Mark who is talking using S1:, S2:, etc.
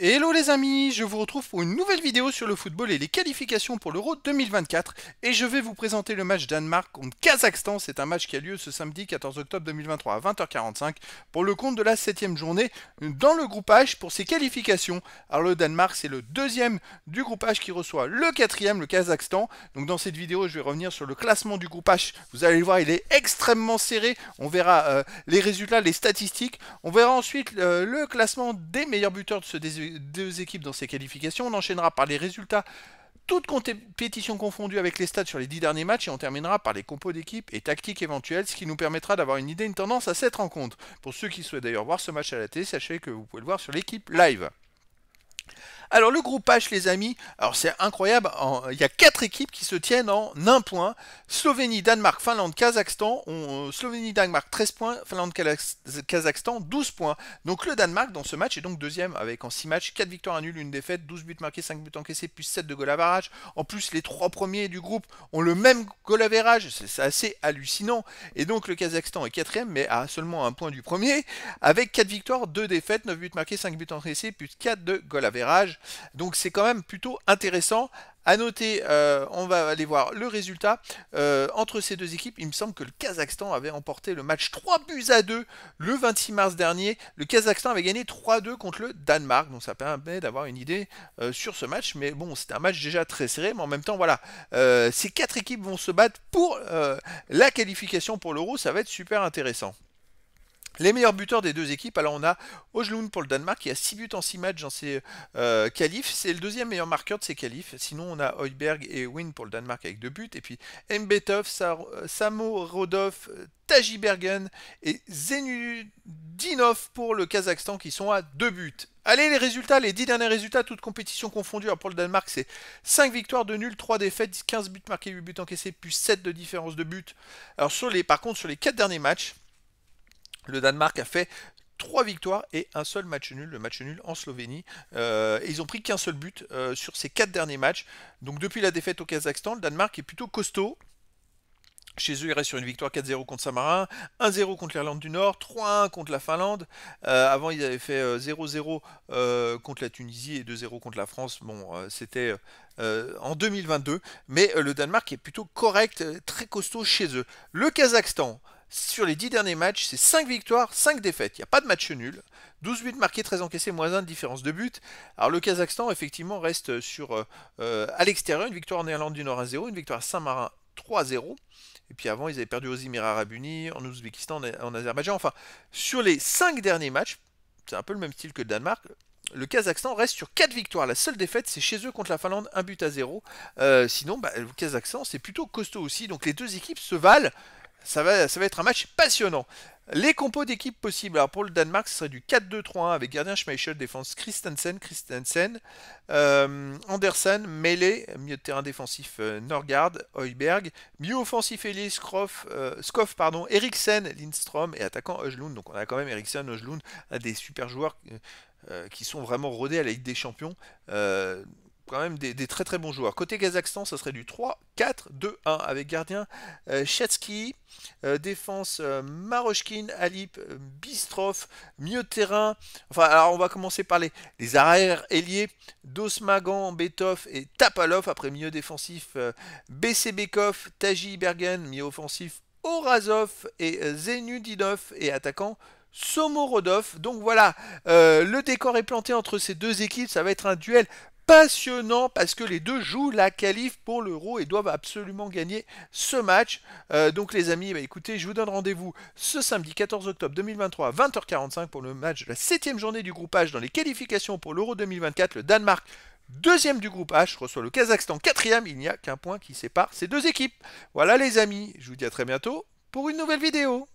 S1: Hello les amis, je vous retrouve pour une nouvelle vidéo sur le football et les qualifications pour l'Euro 2024 et je vais vous présenter le match Danemark contre Kazakhstan, c'est un match qui a lieu ce samedi 14 octobre 2023 à 20h45 pour le compte de la 7 journée dans le H pour ses qualifications. Alors le Danemark c'est le deuxième du H qui reçoit le quatrième, le Kazakhstan. Donc dans cette vidéo je vais revenir sur le classement du groupage, vous allez le voir il est extrêmement serré, on verra euh, les résultats, les statistiques, on verra ensuite euh, le classement des meilleurs buteurs de ce désir deux, équipes dans ces qualifications. On enchaînera par les résultats toutes compétitions confondues avec les stats sur les dix derniers matchs et on terminera par les compos d'équipe et tactiques éventuelles, ce qui nous permettra d'avoir une idée, une tendance à cette rencontre. Pour ceux qui souhaitent d'ailleurs voir ce match à la télé, sachez que vous pouvez le voir sur l'équipe live. Alors le groupe H les amis, alors c'est incroyable, il y a quatre équipes qui se tiennent en un point. Slovénie, Danemark, Finlande, Kazakhstan, euh, Slovénie, Danemark 13 points, Finlande, Kazakhstan 12 points. Donc le Danemark dans ce match est donc deuxième avec en 6 matchs, 4 victoires à nul, une défaite, 12 buts marqués, 5 buts encaissés, plus 7 de goal à barrage. En plus les trois premiers du groupe ont le même goal à c'est assez hallucinant. Et donc le Kazakhstan est quatrième mais à seulement un point du premier, avec 4 victoires, 2 défaites, 9 buts marqués, 5 buts encaissés, plus 4 de goal à donc c'est quand même plutôt intéressant. À noter, euh, on va aller voir le résultat. Euh, entre ces deux équipes, il me semble que le Kazakhstan avait emporté le match 3 buts à 2 le 26 mars dernier. Le Kazakhstan avait gagné 3-2 contre le Danemark. Donc ça permet d'avoir une idée euh, sur ce match. Mais bon, c'est un match déjà très serré. Mais en même temps, voilà, ces quatre équipes vont se battre pour la qualification pour l'Euro. Ça va être super intéressant. Les meilleurs buteurs des deux équipes, alors on a Ojlund pour le Danemark qui a 6 buts en 6 matchs dans ses euh, qualifs. C'est le deuxième meilleur marqueur de ses qualifs. Sinon on a Hoiberg et Wynn pour le Danemark avec 2 buts. Et puis Mbetov, Samo Rodov, Taji Bergen et Zenudinov pour le Kazakhstan qui sont à 2 buts. Allez les résultats, les 10 derniers résultats, toutes compétitions confondues. Alors pour le Danemark c'est 5 victoires, de nuls, 3 défaites, 15 buts marqués, 8 buts encaissés, plus 7 de différence de buts, Alors sur les, par contre sur les 4 derniers matchs... Le Danemark a fait 3 victoires et un seul match nul, le match nul en Slovénie. Euh, ils ont pris qu'un seul but euh, sur ces 4 derniers matchs. Donc depuis la défaite au Kazakhstan, le Danemark est plutôt costaud. Chez eux, il reste sur une victoire 4-0 contre Samarin, 1-0 contre l'Irlande du Nord, 3-1 contre la Finlande. Euh, avant, ils avaient fait 0-0 contre la Tunisie et 2-0 contre la France. Bon, c'était en 2022. Mais le Danemark est plutôt correct, très costaud chez eux. Le Kazakhstan, sur les 10 derniers matchs, c'est 5 victoires, 5 défaites. Il n'y a pas de match nul. 12 buts marqués, 13 encaissés, moins 1 de différence de but. Alors le Kazakhstan, effectivement, reste sur euh, à l'extérieur. Une victoire en Irlande du Nord à 0 une victoire à Saint-Marin 3-0. Et puis avant, ils avaient perdu aux Émirats Arabes Unis, en Ouzbékistan, en Azerbaïdjan. Enfin, sur les 5 derniers matchs, c'est un peu le même style que le Danemark, le Kazakhstan reste sur 4 victoires. La seule défaite, c'est chez eux contre la Finlande, 1 but à 0. Euh, sinon, bah, le Kazakhstan, c'est plutôt costaud aussi. Donc les deux équipes se valent. Ça va, ça va être un match passionnant. Les compos d'équipe possibles. Alors pour le Danemark, ce serait du 4-2-3-1 avec gardien Schmeichel, défense Christensen, Christensen, euh, Andersen, Melee, milieu de terrain défensif Norgaard, euh, Norgard, Heuberg, milieu offensif Elie skof, euh, pardon, Eriksen, Lindstrom et attaquant Hojlund. Donc on a quand même Eriksen, Hojlund, des super joueurs qui sont vraiment rodés à la Ligue des Champions quand même des, très très bons joueurs. Côté Kazakhstan, ça serait du 3-4-2-1 avec gardien Chatsky euh, euh, défense euh, Maroshkin, Alip, euh, Bistrov, Mieux terrain. Enfin, alors on va commencer par les, arrières ailiers Dosmagan, Betov et Tapalov. Après milieu défensif, Bekov, Taji Bergen, milieu offensif. Orazov et Zenudinov et attaquant Somorodov. Donc voilà, euh, le décor est planté entre ces deux équipes. Ça va être un duel passionnant parce que les deux jouent la qualif pour l'euro et doivent absolument gagner ce match. Euh, donc les amis, bah écoutez, je vous donne rendez-vous ce samedi 14 octobre 2023 à 20h45 pour le match de la 7 journée du groupage dans les qualifications pour l'euro 2024. Le Danemark deuxième du groupe H, reçoit le Kazakhstan quatrième. Il n'y a qu'un point qui sépare ces deux équipes. Voilà les amis, je vous dis à très bientôt pour une nouvelle vidéo.